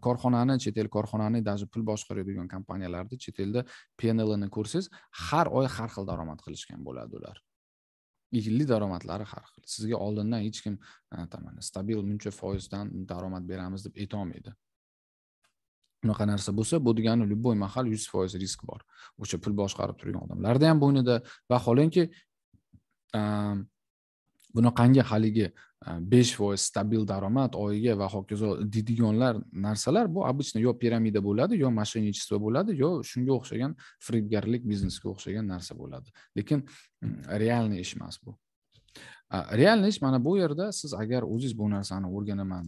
korxonani chet el korxonani даже pul boshqaradigan kompaniyalarni chet elda pnlni ko'rsangiz har oy har xil daromad qilishgan bo'ladi ular yillik daromadlari har xil sizga oldindan hech kim там stabil buncha foizdan daromad beramiz deb aytolmaydi unaqa narsa bo'lsa bu degani любой mahal yuz foiz risk bor o'sha pul boshqarib turgan odamlarda ham bo'ynida vaholanki ehm, bunaqangi haligi Э, besh foiz stabil daromad oyiga va hokazo deydiganlar narsalar bu обычно yo piramida bo'ladi yo мошенничество bo'ladi yo shunga o'xshagan firibgarlik biznesga o'xshagan narsa bo'ladi lekin mm, realniy ish emas bu э, realniy ish mana bu yerda siz agar o'zingiz bu narsani o'rganaman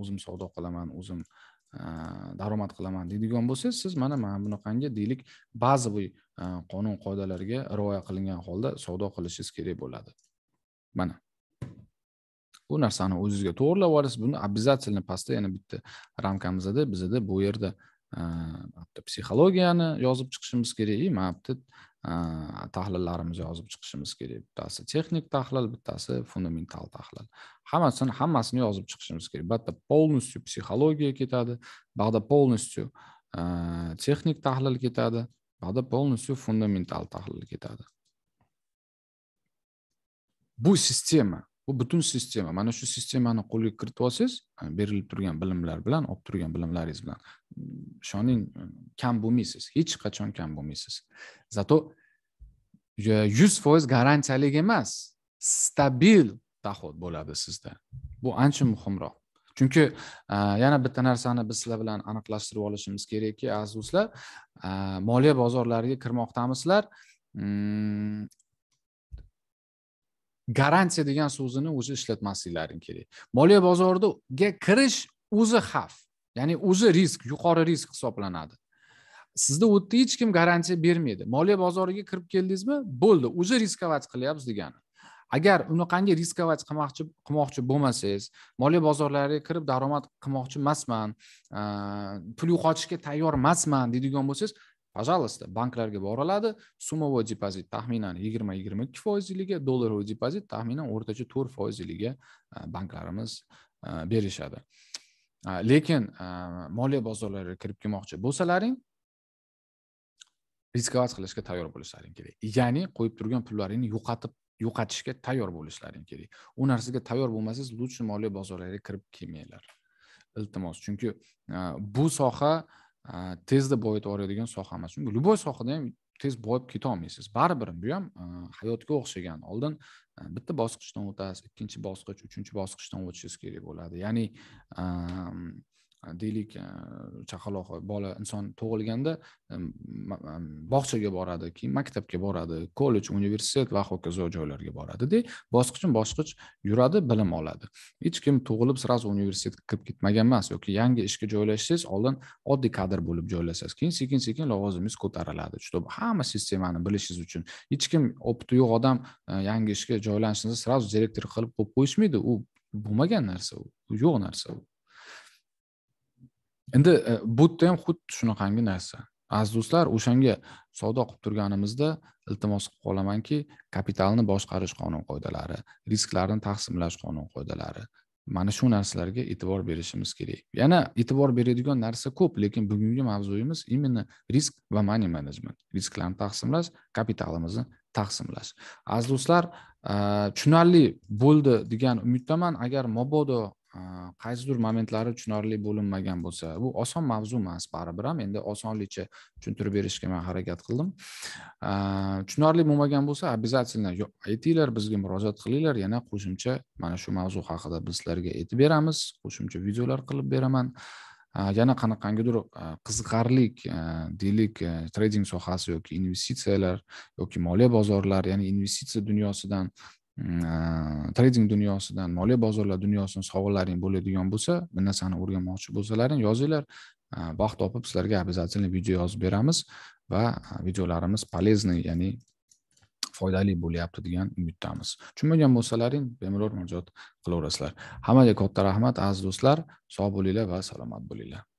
o'zim savdo qilaman o'zim э, daromad qilaman deydigan bo'lsangiz siz mana mana bunaqangi deylik bazaviy qonun qoidalarga rioya qilingan holda savdo qilishingiz kerak bo'ladi mana bu narsani o'zizga to'g'irlab olasiz buni обязательно pastda yana bitta ramkamizda bizada bu yerda e, psixologiyani yozib chiqishimiz kerak и mana bitta e, tahlillarimizni yozib chiqishimiz kerak bittasi texnik tahlil bittasi fundamental tahlil hammasini hammasini yozib chiqishimiz kerak bu yerda полностью psixologiya ketadi bu yerda полностью texnik tahlil ketadi bu yerda полностью fundamental tahlil ketadi bu sistema bu butun sistema mana shu sistemani qo'lga kiritib olsangiz e, berilib turgan bilimlar bilan olib turgan bilimlaringiz bilan mm, ishoning e, kam bo'lmaysiz hech qachon kam bo'lmaysiz zato e, yuz foiz garantiyalik emas stabil доход bo'ladi sizda bu ancha muhimroq chunki yana bitta narsani biz sizlar bilan aniqlashtirib olishimiz kerakki aziz do'stlar moliya bozorlariga kirmoqdamisizlar mm, garantiya degan so'zini o'zi ishlatmasliklaring kerak moliya bozoriga kirish o'zi xavf ya'ni o'zi risk yuqori risk hisoblanadi sizda u yerda hech kim garantiya bermaydi moliya bozoriga kirib keldingizmi bo'ldi o'zi riskować qilyapsiz degani agar unaqangi riskovaj qilmoqchi qilmoqchi bo'lmasangiz moliya bozorlariga kirib daromad qilmoqchi emasman pul yo'qotishga tayyor emasman deydigan bo'lsangiz пожалуйста banklarga boriladi summavoy depozit taxminan yigirma yigirma ikki foizligiga dollarovый depozit taxminan o'rtacha to'rt foizligiga banklarimiz berishadi lekin moliya bozorlariga kirib kelmoqchi bo'lsalaring riskovat qilishga tayyor bo'lishlaring kerak ya'ni qo'yib turgan pullaringni yo'qotib yo'qotishga tayyor bo'lishlaring kerak u narsaga tayyor bo'lmasangiz лучше moliya bozorlariga kirib kelmanglar iltimos chunki bu soha Э, tezda boyitib boradigan soha emas chunki любой sohada ham tez boyib ketolmaysiz baribir bu ham e, hayotga o'xshagan oldin e, bitta bosqichdan o'tasiz ikkinchi bosqich uchinchi bosqichdan o'tishingiz kerak bo'ladi ya'ni deylik e, chaqaloq bola inson tug'ilganda e, e, bog'chaga boradi keyin maktabga boradi kollej universitet va hokazo joylarga boradida bosqichma bosqich yuradi bilim oladi hech kim tug'ilib sразу universitetga kirib ketmagan emas yoki yangi ishga joylashsangiz oldin oddiy kadr bo'lib joylashasiz keyin sekin sekin lavozimingiz ko'tariladi чтобы hamma sistemani bilishingiz uchun hech kim opiti yo'q odam yangi ishga joylanishingizni sразу direktor qilib qo'yib qo'yishmaydi u bo'lmagan narsa u yo'q narsa u endi e, bu yerda ham xuddi shunaqangi narsa aziz do'stlar o'shanga savdo qilib turganimizda iltimos qilib qolamanki kapitalni boshqarish qonun qoidalari risklarni taqsimlash qonun qoidalari mana shu narsalarga e'tibor berishimiz kerak yana e'tibor beradigan narsa ko'p lekin bugungi mavzuyimiz именно risk va money management risklarni taqsimlash kapitalimizni taqsimlash aziz do'stlar e, tushunarli bo'ldi degan umiddaman agar mabodo Э, qaysidir momentlari tushunarli bo'linmagan bo'lsa bu oson mavzu emas baribir ham endi osonlicha tushuntirib berishga man harakat qildim э, tushunarli bo'lmagan bo'lsa обязательно aytinglar bizga murojaat qilinglar yana qo'shimcha mana shu mavzu haqida biz sizlarga aytib beramiz qo'shimcha videolar qilib beraman э, yana qanaqangidir qiziqarli deylik trading sohasi yoki investitsiyalar yoki moliya bozorlari ya'ni investitsiya dunyosidan trading dunyosidan moliya bozorlar dunyosidan savollaring bo'ladigan bo'lsa bir narsani o'rganmoqchi bo'lsalaring yozinglar э, vaqt topib sizlarga обязательно video yozib beramiz va э, videolarimiz полезный ya'ni foydali bo'lyapti degan umiddamiz tushunmagan bo'lsalaring bemalol murojaat qilaverasizlar hammaga katta rahmat aziz do'stlar sog' bo'linglar va salomat bo'linglar